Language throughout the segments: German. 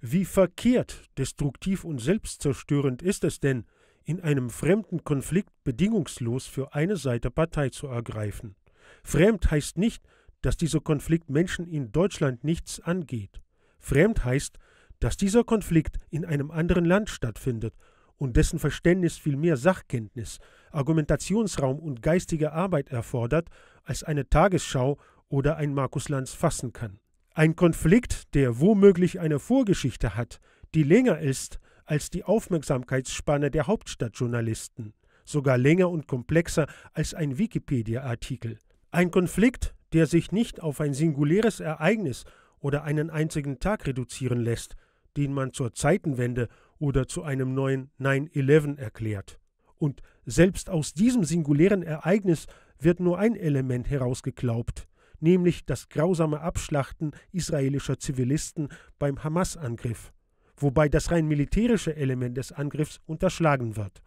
Wie verkehrt, destruktiv und selbstzerstörend ist es denn, in einem fremden Konflikt bedingungslos für eine Seite Partei zu ergreifen. Fremd heißt nicht, dass dieser Konflikt Menschen in Deutschland nichts angeht. Fremd heißt, dass dieser Konflikt in einem anderen Land stattfindet und dessen Verständnis vielmehr mehr Sachkenntnis, Argumentationsraum und geistige Arbeit erfordert, als eine Tagesschau oder ein Markus Lanz fassen kann. Ein Konflikt, der womöglich eine Vorgeschichte hat, die länger ist als die Aufmerksamkeitsspanne der Hauptstadtjournalisten, sogar länger und komplexer als ein Wikipedia-Artikel. Ein Konflikt, der sich nicht auf ein singuläres Ereignis oder einen einzigen Tag reduzieren lässt, den man zur Zeitenwende oder zu einem neuen 9-11 erklärt. Und selbst aus diesem singulären Ereignis wird nur ein Element herausgeglaubt, nämlich das grausame Abschlachten israelischer Zivilisten beim Hamas-Angriff, wobei das rein militärische Element des Angriffs unterschlagen wird.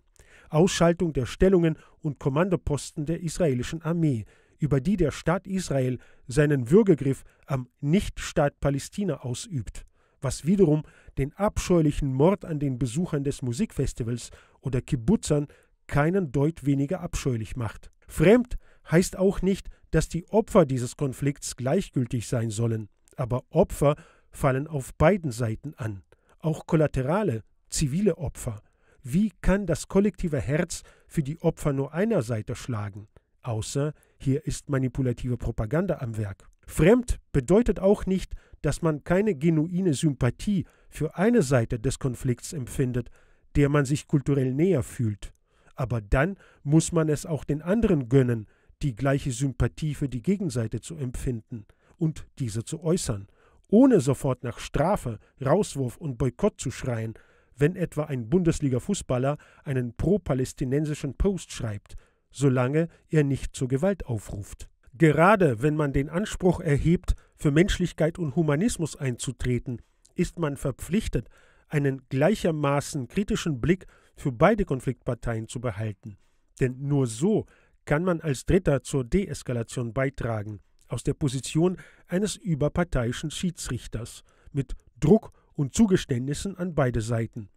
Ausschaltung der Stellungen und Kommandoposten der israelischen Armee, über die der Staat Israel seinen Würgegriff am Nichtstaat Palästina ausübt, was wiederum den abscheulichen Mord an den Besuchern des Musikfestivals oder Kibbutzern keinen Deut weniger abscheulich macht. Fremd heißt auch nicht, dass die Opfer dieses Konflikts gleichgültig sein sollen, aber Opfer fallen auf beiden Seiten an, auch kollaterale, zivile Opfer. Wie kann das kollektive Herz für die Opfer nur einer Seite schlagen? Außer hier ist manipulative Propaganda am Werk. Fremd bedeutet auch nicht, dass man keine genuine Sympathie für eine Seite des Konflikts empfindet, der man sich kulturell näher fühlt aber dann muss man es auch den anderen gönnen, die gleiche Sympathie für die Gegenseite zu empfinden und diese zu äußern, ohne sofort nach Strafe, Rauswurf und Boykott zu schreien, wenn etwa ein Bundesliga-Fußballer einen pro-palästinensischen Post schreibt, solange er nicht zur Gewalt aufruft. Gerade wenn man den Anspruch erhebt, für Menschlichkeit und Humanismus einzutreten, ist man verpflichtet, einen gleichermaßen kritischen Blick für beide Konfliktparteien zu behalten. Denn nur so kann man als Dritter zur Deeskalation beitragen, aus der Position eines überparteiischen Schiedsrichters, mit Druck und Zugeständnissen an beide Seiten.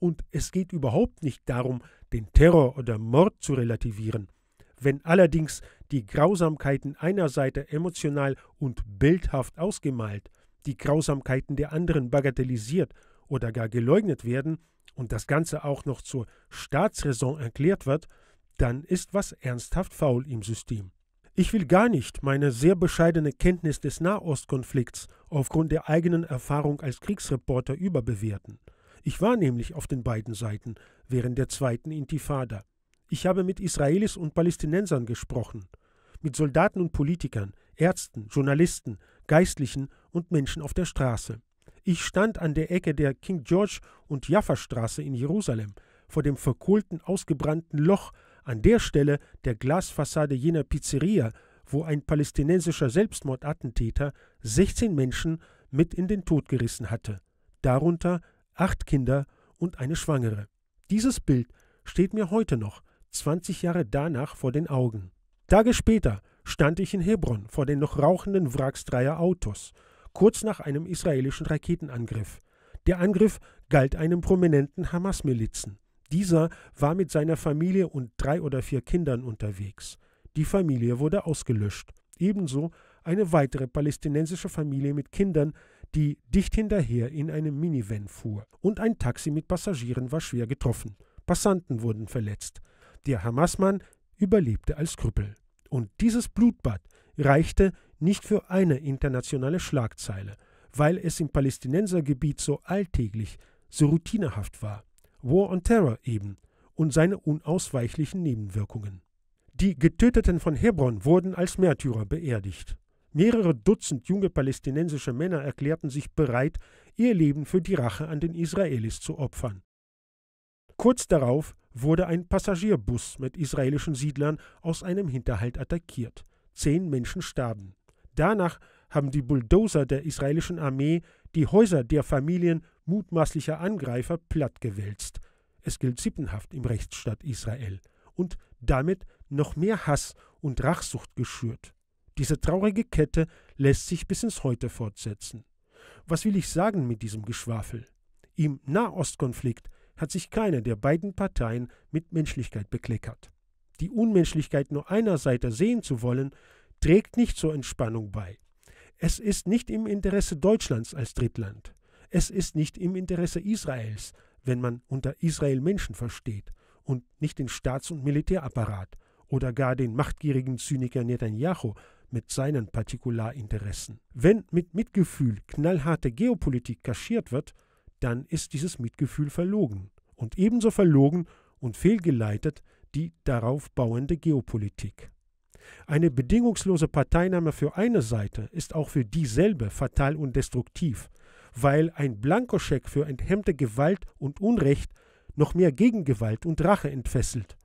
Und es geht überhaupt nicht darum, den Terror oder Mord zu relativieren. Wenn allerdings die Grausamkeiten einer Seite emotional und bildhaft ausgemalt, die Grausamkeiten der anderen bagatellisiert oder gar geleugnet werden und das Ganze auch noch zur Staatsräson erklärt wird, dann ist was ernsthaft faul im System. Ich will gar nicht meine sehr bescheidene Kenntnis des Nahostkonflikts aufgrund der eigenen Erfahrung als Kriegsreporter überbewerten. Ich war nämlich auf den beiden Seiten während der zweiten Intifada. Ich habe mit Israelis und Palästinensern gesprochen, mit Soldaten und Politikern, Ärzten, Journalisten, Geistlichen und Menschen auf der Straße. Ich stand an der Ecke der King George und Jaffa-Straße in Jerusalem, vor dem verkohlten, ausgebrannten Loch, an der Stelle der Glasfassade jener Pizzeria, wo ein palästinensischer Selbstmordattentäter 16 Menschen mit in den Tod gerissen hatte, darunter acht Kinder und eine Schwangere. Dieses Bild steht mir heute noch, 20 Jahre danach, vor den Augen. Tage später stand ich in Hebron vor den noch rauchenden Wracks dreier Autos kurz nach einem israelischen Raketenangriff. Der Angriff galt einem prominenten Hamas-Milizen. Dieser war mit seiner Familie und drei oder vier Kindern unterwegs. Die Familie wurde ausgelöscht. Ebenso eine weitere palästinensische Familie mit Kindern, die dicht hinterher in einem Minivan fuhr. Und ein Taxi mit Passagieren war schwer getroffen. Passanten wurden verletzt. Der Hamas-Mann überlebte als Krüppel. Und dieses Blutbad reichte nicht für eine internationale Schlagzeile, weil es im Palästinensergebiet so alltäglich, so routinehaft war. War on Terror eben und seine unausweichlichen Nebenwirkungen. Die Getöteten von Hebron wurden als Märtyrer beerdigt. Mehrere Dutzend junge palästinensische Männer erklärten sich bereit, ihr Leben für die Rache an den Israelis zu opfern. Kurz darauf wurde ein Passagierbus mit israelischen Siedlern aus einem Hinterhalt attackiert. Zehn Menschen starben. Danach haben die Bulldozer der israelischen Armee die Häuser der Familien mutmaßlicher Angreifer plattgewälzt. Es gilt sippenhaft im Rechtsstaat Israel und damit noch mehr Hass und Rachsucht geschürt. Diese traurige Kette lässt sich bis ins Heute fortsetzen. Was will ich sagen mit diesem Geschwafel? Im Nahostkonflikt hat sich keine der beiden Parteien mit Menschlichkeit bekleckert. Die Unmenschlichkeit nur einer Seite sehen zu wollen, trägt nicht zur Entspannung bei. Es ist nicht im Interesse Deutschlands als Drittland. Es ist nicht im Interesse Israels, wenn man unter Israel Menschen versteht und nicht den Staats- und Militärapparat oder gar den machtgierigen Zyniker Netanyahu mit seinen Partikularinteressen. Wenn mit Mitgefühl knallharte Geopolitik kaschiert wird, dann ist dieses Mitgefühl verlogen und ebenso verlogen und fehlgeleitet die darauf bauende Geopolitik. Eine bedingungslose Parteinahme für eine Seite ist auch für dieselbe fatal und destruktiv, weil ein Blankoscheck für enthemmte Gewalt und Unrecht noch mehr Gegengewalt und Rache entfesselt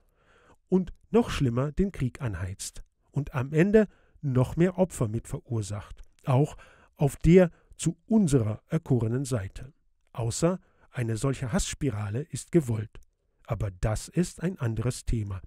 und noch schlimmer den Krieg anheizt und am Ende noch mehr Opfer mit verursacht, auch auf der zu unserer erkorenen Seite. Außer eine solche Hassspirale ist gewollt. Aber das ist ein anderes Thema.